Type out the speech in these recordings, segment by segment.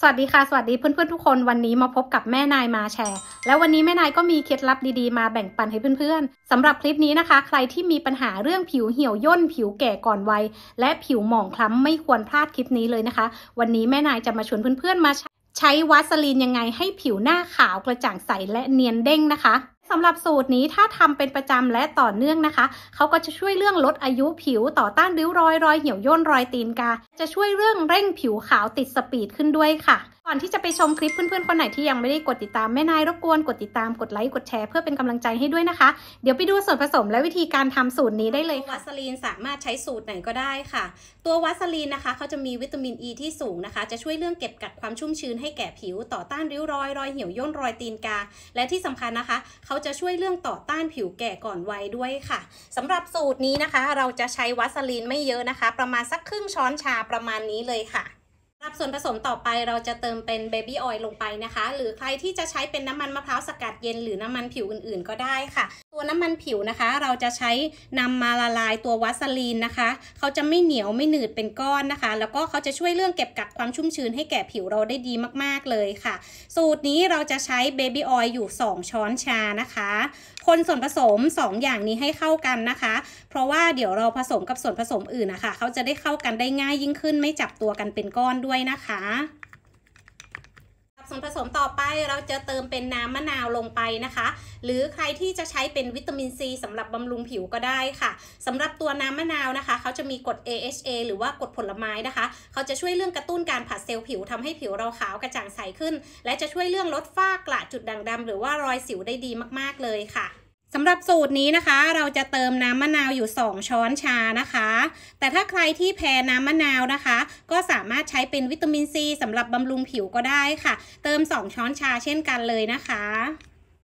สวัสดีค่ะสวัสดีเพื่อนๆทุกคน วันนี้มาพบกับแม่นายมาแชร์ แล้ววันนี้แม่นายก็มีเคล็ดลับดีๆมาแบ่งปันให้เพื่อนๆ สำหรับคลิปนี้นะคะ ใครที่มีปัญหาเรื่องผิวเหี่ยวย่นผิวแก่ก่อนวัยและผิวหมองคล้ำไม่ควรพลาดคลิปนี้เลยนะคะ วันนี้แม่นายจะมาชวนเพื่อนๆมาแชใช้วาสลีนยังไงให้ผิวหน้าขาวกระจ่างใสและเนียนเด้งนะคะสำหรับสูตรนี้ถ้าทำเป็นประจำและต่อเนื่องนะคะ เขาก็จะช่วยเรื่องลดอายุผิวต่อต้านริ้วรอยรอยเหี่ยวย่นรอยตีนกา จะช่วยเรื่องเร่งผิวขาวติดสปีดขึ้นด้วยค่ะก่อนที่จะไปชมคลิปเพื่อนๆคนไหนที่ยังไม่ได้กดติดตามแม่นายรบกวน กดติดตามกดไลค์ กดแชร์เพื่อเป็นกำลังใจให้ด้วยนะคะเดี๋ยวไปดูส่วนผสมและวิธีการทำสูตรนี้ได้เลยวัสลีนสามารถใช้สูตรไหนก็ได้ค่ะ ตัววัสลีนนะคะเขาจะมีวิตามินอ e ีที่สูงนะคะ จะช่วยเรื่องเก็บกักความชุ่มชื้นให้แก่ผิวต่อต้านริ้วรอยรอยเหี่ยวย่นรอยตีนกา และที่สำคัญนะคะเขาจะช่วยเรื่องต่อต้านผิวแก่ก่อนวัยด้วยค่ะ สำหรับสูตรนี้นะคะ เราจะใช้วัสลีนไม่เยอะนะคะ ประมาณสักครึ่งช้อนชาประมาณนี้เลยค่ะับส่วนผสมต่อไปเราจะเติมเป็นเบบี้ออยล์ลงไปนะคะ หรือใครที่จะใช้เป็นน้ำมันมะพร้าวสกัดเย็นหรือน้ำมันผิวอื่นๆ ก็ได้ค่ะตัวน้ำมันผิวนะคะ เราจะใช้นำมาละลายตัววัสลีนนะคะ เขาจะไม่เหนียวไม่หนืดเป็นก้อนนะคะ แล้วก็เขาจะช่วยเรื่องเก็บกักความชุ่ม ชื้นให้แก่ผิวเราได้ดีมาก ๆเลยค่ะ สูตรนี้เราจะใช้เบบี้ออยล์อยู่2ช้อนชานะคะ คนส่วนผสม 2 อย่างนี้ให้เข้ากันนะคะ เพราะว่าเดี๋ยวเราผสมกับส่วนผสมอื่นนะคะ เขาจะได้เข้ากันได้ง่ายยิ่งขึ้นไม่จับตัวกันเป็นก้อนด้วยนะคะส่วนผสมต่อไปเราจะเติมเป็นน้ำมะนาวลงไปนะคะ หรือใครที่จะใช้เป็นวิตามินซีสำหรับบำรุงผิวก็ได้ค่ะสำหรับตัวน้ำมะนาวนะคะเขาจะมีกรด AHA หรือว่ากรดผลไม้นะคะ เขาจะช่วยเรื่องกระตุ้นการผัดเซลล์ผิวทำให้ผิวเราขาวกระจ่างใสขึ้น และจะช่วยเรื่องลดฝ้ากระจุดด่างดำหรือว่ารอยสิวได้ดีมากๆเลยค่ะสำหรับสูตรนี้นะคะเราจะเติมน้ำมะนาวอยู่ 2 ช้อนชานะคะ แต่ถ้าใครที่แพ้น้ำมะนาวนะคะ ก็สามารถใช้เป็นวิตามินซีสำหรับบำรุงผิวก็ได้ค่ะ เติม 2 ช้อนชาเช่นกันเลยนะคะ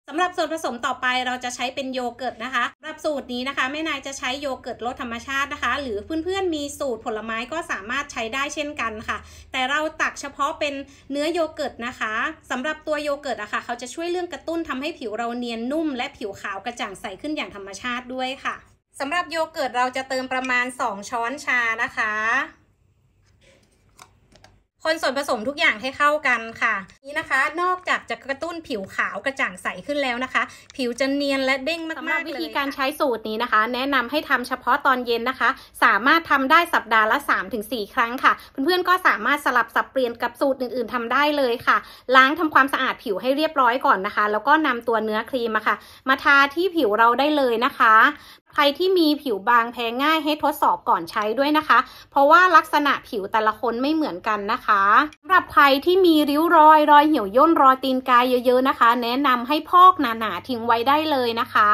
สำหรับส่วนผสมต่อไปเราจะใช้เป็นโยเกิร์ตนะคะ สำหรับสูตรนี้นะคะแม่นายจะใช้โยเกิร์ตรสธรรมชาตินะคะ หรือเพื่อนๆมีสูตรผลไม้ก็สามารถใช้ได้เช่นกันค่ะ แต่เราตักเฉพาะเป็นเนื้อโยเกิร์ตนะคะสำหรับตัวโยเกิร์ตอะค่ะเขาจะช่วยเรื่องกระตุ้นทำให้ผิวเราเนียนนุ่มและผิวขาวกระจ่างใสขึ้นอย่างธรรมชาติด้วยค่ะสำหรับโยเกิร์ตเราจะเติมประมาณ2ช้อนชานะคะคนส่วนผสมทุกอย่างให้เข้ากันค่ะนี้นะคะ นอกจากจะกระตุ้นผิวขาวกระจ่างใสขึ้นแล้วนะคะ ผิวจะเนียนและเด้งมากๆสำหรับวิธีการใช้สูตรนี้นะคะ แนะนำให้ทำเฉพาะตอนเย็นนะคะ สามารถทำได้สัปดาห์ละ3สครั้งค่ะเพื่อนๆก็สามารถสลับสับเปลี่ยนกับสูตรอื่นๆทำได้เลยค่ะ ล้างทำความสะอาดผิวให้เรียบร้อยก่อนนะคะ แล้วก็นำตัวเนื้อครีมมาค่ะ มาทาที่ผิวเราได้เลยนะคะใครที่มีผิวบางแพ้ง่ายให้ทดสอบก่อนใช้ด้วยนะคะ เพราะว่าลักษณะผิวแต่ละคนไม่เหมือนกันนะคะสำหรับใครที่มีริ้วรอยรอย เหี่ยวย่นรอยตีนกายเยอะ ๆ นะคะ แนะนำให้พอกหนาๆทิ้งไว้ได้เลยนะคะ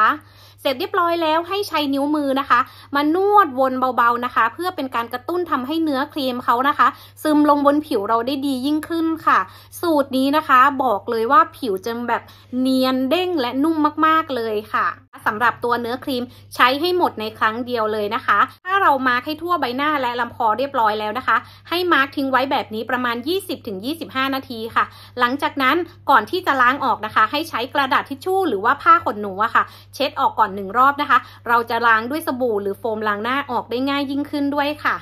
เสร็จเรียบร้อยแล้วให้ใช้นิ้วมือนะคะมานวดวนเบาๆนะคะ เพื่อเป็นการกระตุ้นทำให้เนื้อครีมเขานะคะ ซึมลงบนผิวเราได้ดียิ่งขึ้นค่ะ สูตรนี้นะคะ บอกเลยว่าผิวจะแบบเนียนเด้งและนุ่มมากๆเลยค่ะสำหรับตัวเนื้อครีมใช้ให้หมดในครั้งเดียวเลยนะคะ ถ้าเรามาร์คให้ทั่วใบหน้าและลำคอเรียบร้อยแล้วนะคะ ให้มาร์คทิ้งไว้แบบนี้ประมาณ 20-25 นาทีค่ะ หลังจากนั้นก่อนที่จะล้างออกนะคะ ให้ใช้กระดาษทิชชู่หรือว่าผ้าขนหนูอะค่ะ เช็ดออกก่อนหนึ่งรอบนะคะเราจะล้างด้วยสบู่หรือโฟมล้างหน้าออกได้ง่ายยิ่งขึ้นด้วยค่ะ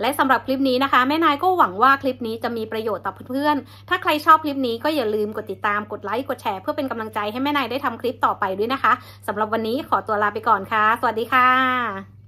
และสำหรับคลิปนี้นะคะ แม่นายก็หวังว่าคลิปนี้จะมีประโยชน์ต่อเพื่อนๆ ถ้าใครชอบคลิปนี้ก็อย่าลืมกดติดตาม กดไลค์ กดแชร์เพื่อเป็นกำลังใจให้แม่นายได้ทำคลิปต่อไปด้วยนะคะสำหรับวันนี้ขอตัวลาไปก่อนค่ะ สวัสดีค่ะ